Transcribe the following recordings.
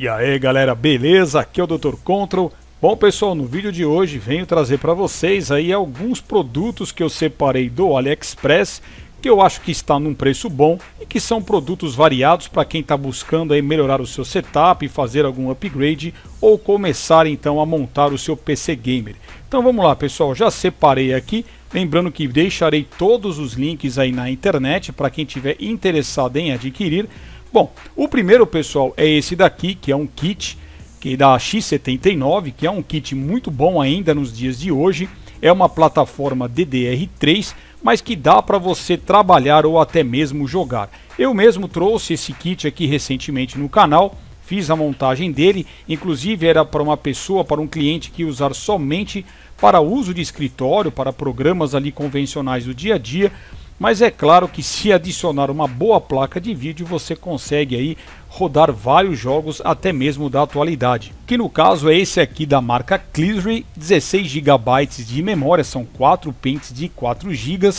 E aí galera, beleza? Aqui é o Dr. Control. Bom pessoal, no vídeo de hoje venho trazer para vocês aí alguns produtos que eu separei do AliExpress que eu acho que está num preço bom e que são produtos variados para quem está buscando aí melhorar o seu setup, fazer algum upgrade ou começar então a montar o seu PC gamer. Então vamos lá pessoal, já separei aqui, lembrando que deixarei todos os links aí na internet para quem tiver interessado em adquirir. Bom, o primeiro, pessoal, é esse daqui, que é um kit que da X79, que é um kit muito bom ainda nos dias de hoje. É uma plataforma DDR3, mas que dá para você trabalhar ou até mesmo jogar. Eu mesmo trouxe esse kit aqui recentemente no canal, fiz a montagem dele, inclusive era para uma pessoa, para um cliente que usar somente para uso de escritório, para programas ali convencionais do dia a dia, mas é claro que se adicionar uma boa placa de vídeo, você consegue aí rodar vários jogos até mesmo da atualidade. Que no caso é esse aqui da marca Clearly, 16 GB de memória, são 4 pentes de 4 GB,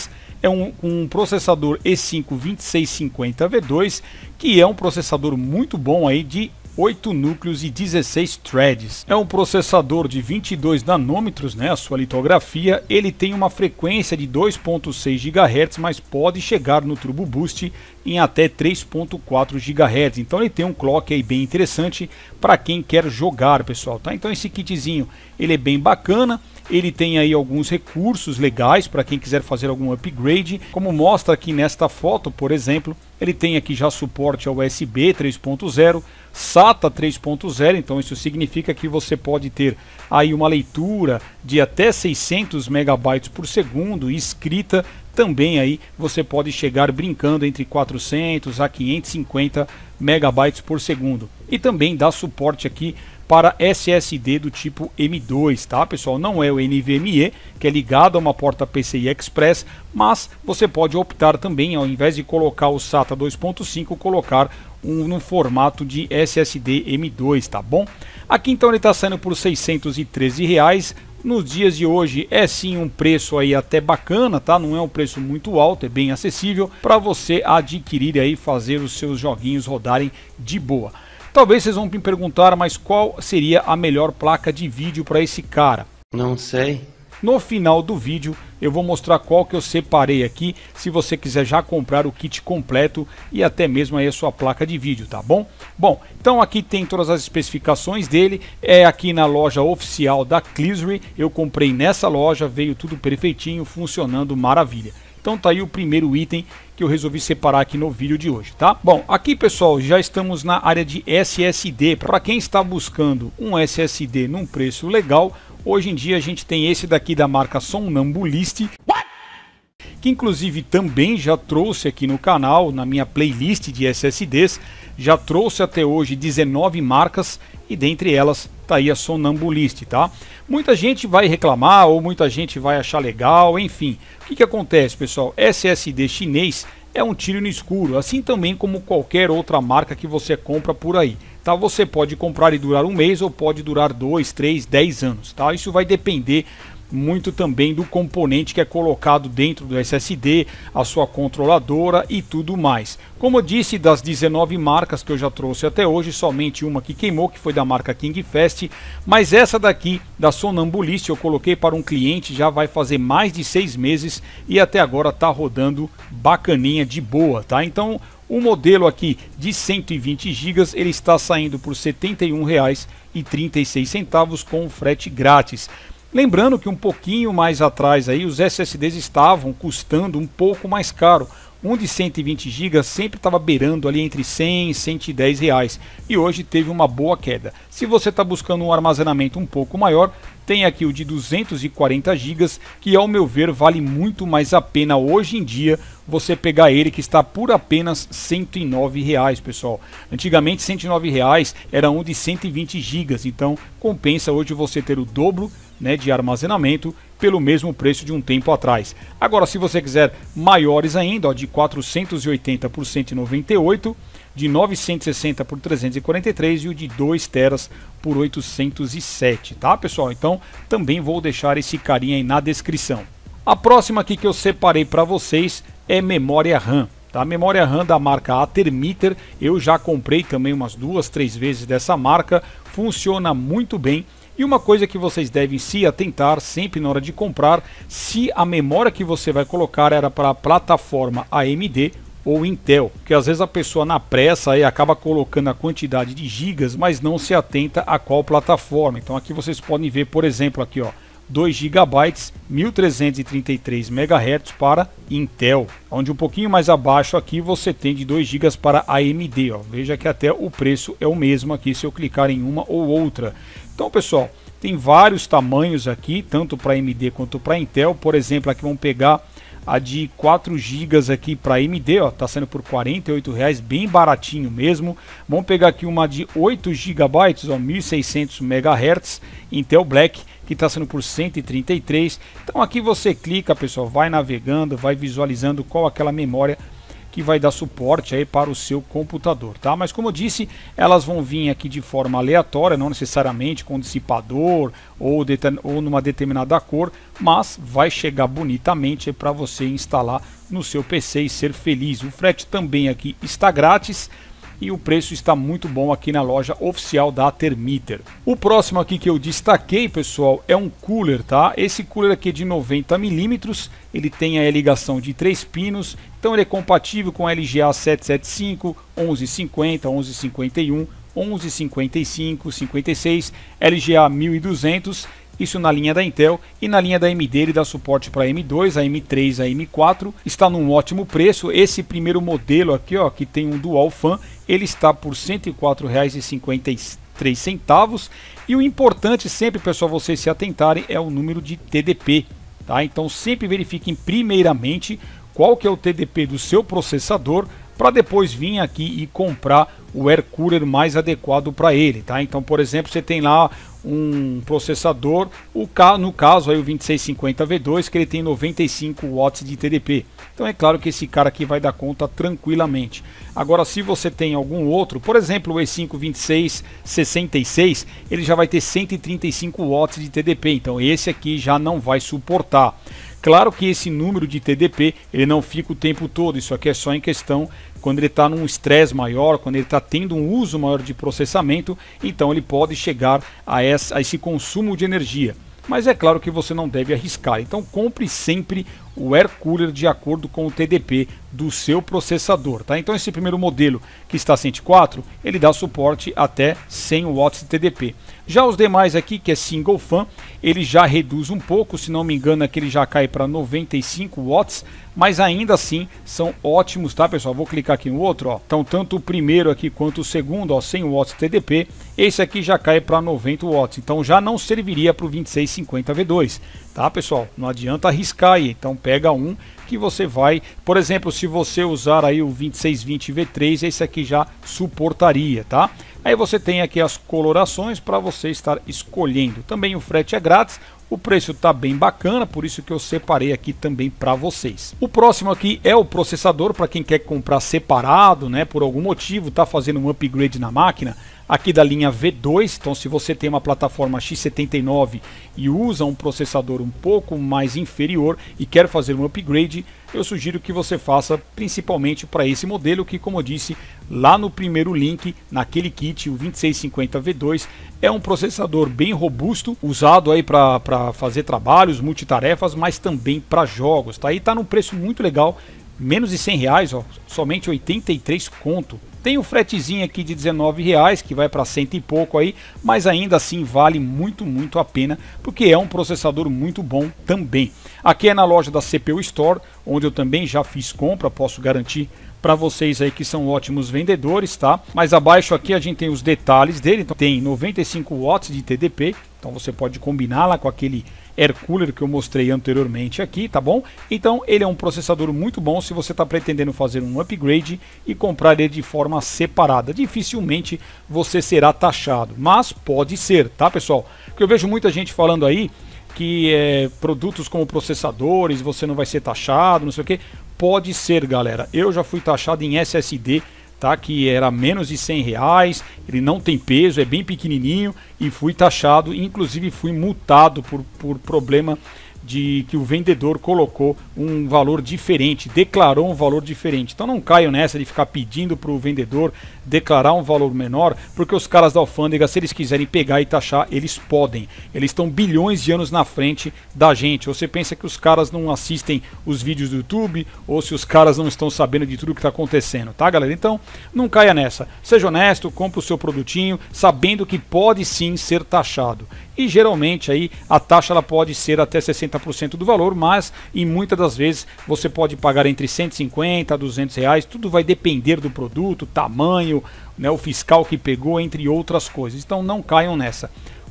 é um, um, processador E5 2650V2, que é um processador muito bom aí de 8 núcleos e 16 threads. É um processador de 22 nanômetros, né, a sua litografia. Ele tem uma frequência de 2.6 GHz, mas pode chegar no Turbo Boost em até 3.4 GHz. Então ele tem um clock aí bem interessante para quem quer jogar, pessoal, tá? Então esse kitzinho, ele é bem bacana. Ele tem aí alguns recursos legais para quem quiser fazer algum upgrade, como mostra aqui nesta foto, por exemplo, ele tem aqui já suporte ao USB 3.0, SATA 3.0, então isso significa que você pode ter aí uma leitura de até 600 megabytes por segundo, escrita também aí você pode chegar brincando entre 400 a 550 megabytes por segundo. E também dá suporte aqui para SSD do tipo M2, tá pessoal? Não é o NVMe, que é ligado a uma porta PCI Express, mas você pode optar também, ao invés de colocar o SATA 2.5, colocar um no formato de SSD M2, tá bom? Aqui então ele está saindo por R$ 613, reais, nos dias de hoje é sim um preço aí até bacana, tá? Não é um preço muito alto, é bem acessível para você adquirir aí, fazer os seus joguinhos rodarem de boa. Talvez vocês vão me perguntar, mas qual seria a melhor placa de vídeo para esse cara? Não sei. No final do vídeo eu vou mostrar qual que eu separei aqui, se você quiser já comprar o kit completo e até mesmo aí a sua placa de vídeo, tá bom? Bom, então aqui tem todas as especificações dele, é aqui na loja oficial da Clisry, eu comprei nessa loja, veio tudo perfeitinho, funcionando maravilha. Então tá aí o primeiro item que eu resolvi separar aqui no vídeo de hoje, tá? Bom, aqui pessoal, já estamos na área de SSD. Para quem está buscando um SSD num preço legal, Hoje em dia a gente tem esse daqui da marca Somnambuliste. Que inclusive também já trouxe aqui no canal, na minha playlist de SSDs, já trouxe até hoje 19 marcas e dentre elas tá aí a Somnambuliste, tá? Muita gente vai reclamar ou muita gente vai achar legal, enfim. O que, que acontece, pessoal? SSD chinês é um tiro no escuro, assim também como qualquer outra marca que você compra por aí tá? Você pode comprar e durar um mês ou pode durar dois, três, dez anos, tá? Isso vai depender muito também do componente que é colocado dentro do SSD, a sua controladora e tudo mais. Como eu disse, das 19 marcas que eu já trouxe até hoje, somente uma que queimou, que foi da marca KingFest mas essa daqui, da Sonambulist, eu coloquei para um cliente, já vai fazer mais de seis meses e até agora está rodando bacaninha de boa, tá? Então, o modelo aqui de 120 GB ele está saindo por R$ 71,36 com frete grátis. Lembrando que um pouquinho mais atrás aí os SSDs estavam custando um pouco mais caro um de 120 GB sempre estava beirando ali entre 100 e 110 reais e hoje teve uma boa queda. Se você está buscando um armazenamento um pouco maior, tem aqui o de 240 GB que ao meu ver vale muito mais a pena hoje em dia você pegar ele que está por apenas 109 reais, pessoal. Antigamente 109 reais era um de 120 GB, então compensa hoje você ter o dobro né, de armazenamento pelo mesmo preço de um tempo atrás. Agora, se você quiser maiores ainda, ó, de 480 por 198, de 960 por 343 e o de 2 teras por 807, tá pessoal? Então também vou deixar esse carinha aí na descrição. A próxima aqui que eu separei para vocês é memória RAM. Tá? memória RAM da marca Atermiter, eu já comprei também umas duas, três vezes dessa marca, funciona muito bem e uma coisa que vocês devem se atentar sempre na hora de comprar, se a memória que você vai colocar era para a plataforma AMD ou Intel, que às vezes a pessoa na pressa aí acaba colocando a quantidade de gigas, mas não se atenta a qual plataforma. Então aqui vocês podem ver, por exemplo, aqui ó, 2 GB 1333 MHz para Intel, onde um pouquinho mais abaixo aqui você tem de 2 GB para AMD, ó. Veja que até o preço é o mesmo aqui se eu clicar em uma ou outra. Então, pessoal, tem vários tamanhos aqui, tanto para AMD quanto para Intel. Por exemplo, aqui vamos pegar a de 4 GB aqui para AMD, ó, tá sendo por R$ reais, bem baratinho mesmo. Vamos pegar aqui uma de 8 GB, ó, 1600 MHz, Intel Black, que está sendo por 133. Então aqui você clica, pessoal, vai navegando, vai visualizando qual aquela memória que vai dar suporte aí para o seu computador, tá? Mas como eu disse, elas vão vir aqui de forma aleatória, não necessariamente com dissipador ou, ou numa determinada cor, mas vai chegar bonitamente para você instalar no seu PC e ser feliz. O frete também aqui está grátis e o preço está muito bom aqui na loja oficial da Termiter. O próximo aqui que eu destaquei, pessoal, é um cooler, tá? Esse cooler aqui é de 90 milímetros, ele tem a ligação de três pinos, então ele é compatível com LGA 775, 1150, 1151, 1155, 56, LGA 1200 isso na linha da Intel e na linha da AMD ele dá suporte para M2, a M3, a M4. Está num ótimo preço. Esse primeiro modelo aqui, ó, que tem um dual fan, ele está por R$ 104,53 três centavos e o importante sempre pessoal vocês se atentarem é o número de TDP tá então sempre verifiquem primeiramente qual que é o TDP do seu processador para depois vir aqui e comprar o air cooler mais adequado para ele, tá? Então, por exemplo, você tem lá um processador, o ca no caso aí o 2650V2, que ele tem 95 watts de TDP. Então é claro que esse cara aqui vai dar conta tranquilamente. Agora se você tem algum outro, por exemplo o E5 2666, ele já vai ter 135 watts de TDP, então esse aqui já não vai suportar. Claro que esse número de TDP ele não fica o tempo todo, isso aqui é só em questão quando ele está num estresse maior, quando ele está tendo um uso maior de processamento, então ele pode chegar a, essa, a esse consumo de energia mas é claro que você não deve arriscar. Então compre sempre o air cooler de acordo com o TDP do seu processador, tá? Então esse primeiro modelo que está 104, ele dá suporte até 100 watts de TDP. Já os demais aqui, que é single fan, ele já reduz um pouco, se não me engano, aqui ele já cai para 95 watts, mas ainda assim são ótimos, tá pessoal? Vou clicar aqui no outro, ó. Então, tanto o primeiro aqui quanto o segundo, ó, 100 watts TDP, esse aqui já cai para 90 watts, então já não serviria para o 2650 V2, tá pessoal? Não adianta arriscar aí, então pega um que você vai, por exemplo, se você usar aí o 2620 V3, esse aqui já suportaria, tá? Aí você tem aqui as colorações para você estar escolhendo. Também o frete é grátis, o preço está bem bacana, por isso que eu separei aqui também para vocês. O próximo aqui é o processador, para quem quer comprar separado, né? Por algum motivo, está fazendo um upgrade na máquina aqui da linha V2. Então, se você tem uma plataforma X79 e usa um processador um pouco mais inferior e quer fazer um upgrade, eu sugiro que você faça principalmente para esse modelo que, como eu disse lá no primeiro link, naquele kit, o 2650V2, é um processador bem robusto, usado aí para fazer trabalhos, multitarefas, mas também para jogos, tá? está tá num preço muito legal, menos de 100 reais, ó, somente 83 conto. Tem o fretezinho aqui de 19 reais que vai para cento e pouco aí, mas ainda assim vale muito, muito a pena, porque é um processador muito bom também. Aqui é na loja da CPU Store, onde eu também já fiz compra, posso garantir para vocês aí que são ótimos vendedores, tá? Mas abaixo aqui a gente tem os detalhes dele, então tem 95 watts de TDP, então você pode combiná-la com aquele air cooler que eu mostrei anteriormente aqui, tá bom? Então ele é um processador muito bom se você está pretendendo fazer um upgrade e comprar ele de forma separada. Dificilmente você será taxado, mas pode ser, tá pessoal? Porque eu vejo muita gente falando aí que é, produtos como processadores você não vai ser taxado, não sei o que. Pode ser, galera. Eu já fui taxado em SSD tá? Que era menos de 100 reais, ele não tem peso, é bem pequenininho e fui taxado, inclusive fui multado por, por problema de que o vendedor colocou um valor diferente, declarou um valor diferente. Então não caio nessa de ficar pedindo para o vendedor declarar um valor menor, porque os caras da alfândega, se eles quiserem pegar e taxar, eles podem. Eles estão bilhões de anos na frente da gente. Ou você pensa que os caras não assistem os vídeos do YouTube, ou se os caras não estão sabendo de tudo que está acontecendo, tá galera? Então não caia nessa. Seja honesto, compre o seu produtinho, sabendo que pode sim ser taxado e geralmente aí a taxa ela pode ser até 60% do valor, mas em muitas das vezes você pode pagar entre 150 a 200 reais, tudo vai depender do produto, tamanho, né, o fiscal que pegou, entre outras coisas. Então não caiam nessa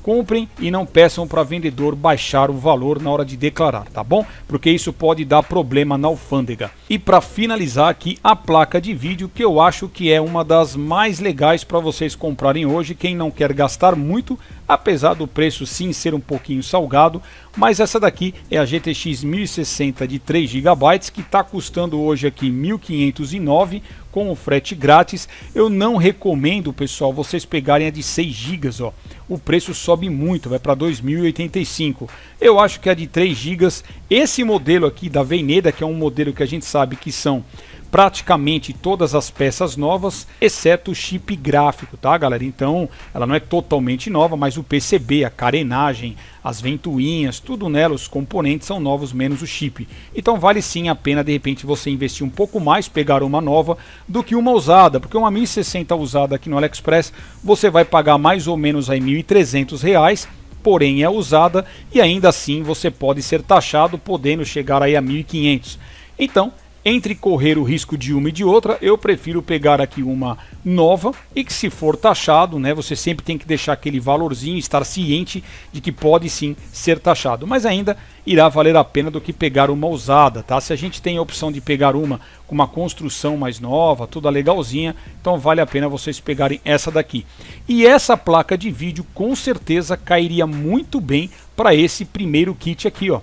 comprem e não peçam para vendedor baixar o valor na hora de declarar, tá bom? Porque isso pode dar problema na alfândega. E para finalizar aqui a placa de vídeo que eu acho que é uma das mais legais para vocês comprarem hoje, quem não quer gastar muito, apesar do preço sim ser um pouquinho salgado, mas essa daqui é a GTX 1060 de 3 GB que está custando hoje aqui 1509 com o frete grátis. Eu não recomendo, pessoal, vocês pegarem a de 6 GB, ó. O preço sobe muito, vai para 2085. Eu acho que a de 3 GB, esse modelo aqui da Veneda, que é um modelo que a gente sabe que são praticamente todas as peças novas, exceto o chip gráfico, tá galera? Então ela não é totalmente nova, mas o PCB, a carenagem, as ventoinhas, tudo nela, os componentes são novos menos o chip. Então vale sim a pena de repente você investir um pouco mais, pegar uma nova do que uma usada, porque uma 1060 usada aqui no AliExpress você vai pagar mais ou menos aí 1.300 reais porém é usada e ainda assim você pode ser taxado podendo chegar aí a 1500. Então, entre correr o risco de uma e de outra, eu prefiro pegar aqui uma nova e que se for taxado, né, você sempre tem que deixar aquele valorzinho, estar ciente de que pode sim ser taxado, mas ainda irá valer a pena do que pegar uma usada, tá? Se a gente tem a opção de pegar uma com uma construção mais nova, toda legalzinha, então vale a pena vocês pegarem essa daqui. E essa placa de vídeo com certeza cairia muito bem para esse primeiro kit aqui, ó.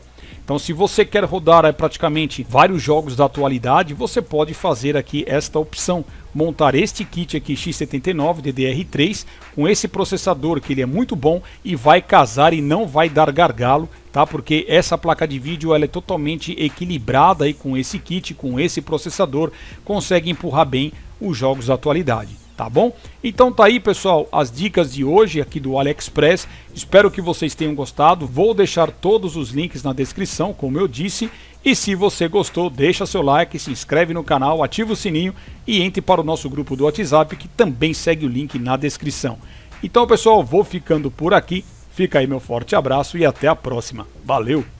Então, se você quer rodar é, praticamente vários jogos da atualidade, você pode fazer aqui esta opção montar este kit aqui X79 DDR3 com esse processador que ele é muito bom e vai casar e não vai dar gargalo, tá? Porque essa placa de vídeo ela é totalmente equilibrada aí com esse kit, com esse processador, consegue empurrar bem os jogos da atualidade tá bom? Então tá aí, pessoal, as dicas de hoje aqui do AliExpress. Espero que vocês tenham gostado. Vou deixar todos os links na descrição, como eu disse. E se você gostou, deixa seu like, se inscreve no canal, ativa o sininho e entre para o nosso grupo do WhatsApp, que também segue o link na descrição. Então, pessoal, vou ficando por aqui. Fica aí meu forte abraço e até a próxima. Valeu!